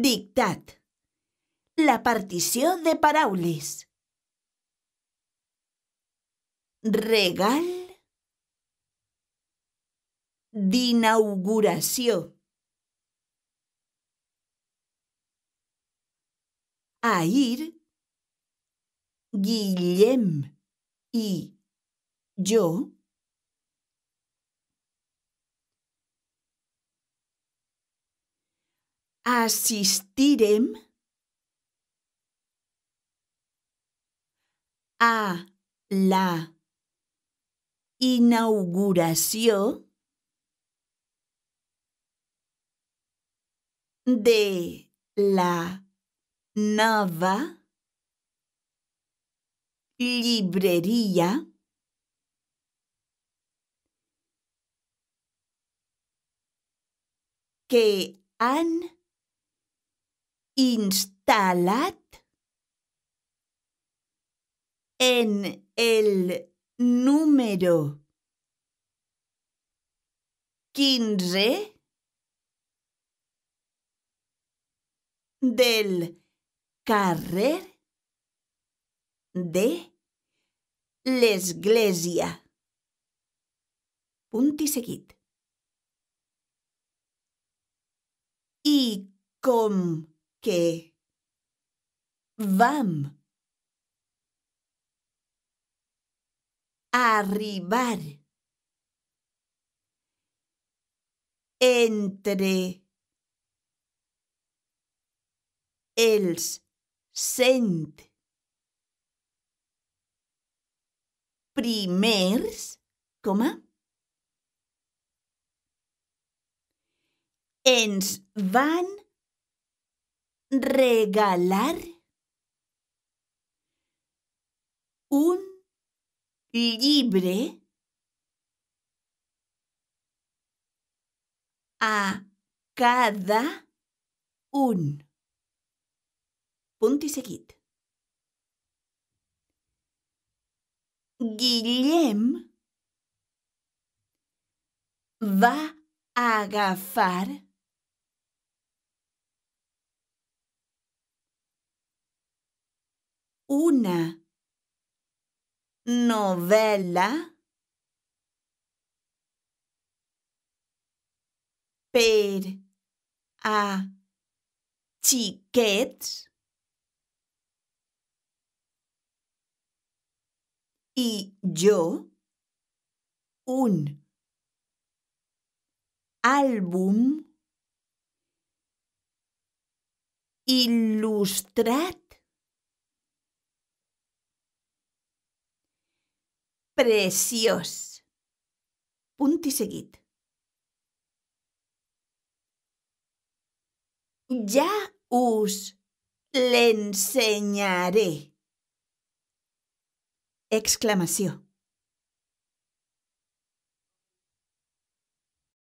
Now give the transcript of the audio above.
Dictat. La partición de paraules. Regal d'inauguració. ir, Guillem y yo. Asistirem a la inauguración de la nueva librería que han instal·lat en el número quinze del carrer de l'església. Punt i seguit. I com que vam arribar entre els cent primers, coma, ens van regalar un libre a cada un. Punto y Guillem va a agafar una novela per a ticket y yo un álbum ilustrat preciós. Punt i seguit. Ja us l'ensenyaré! Exclamació.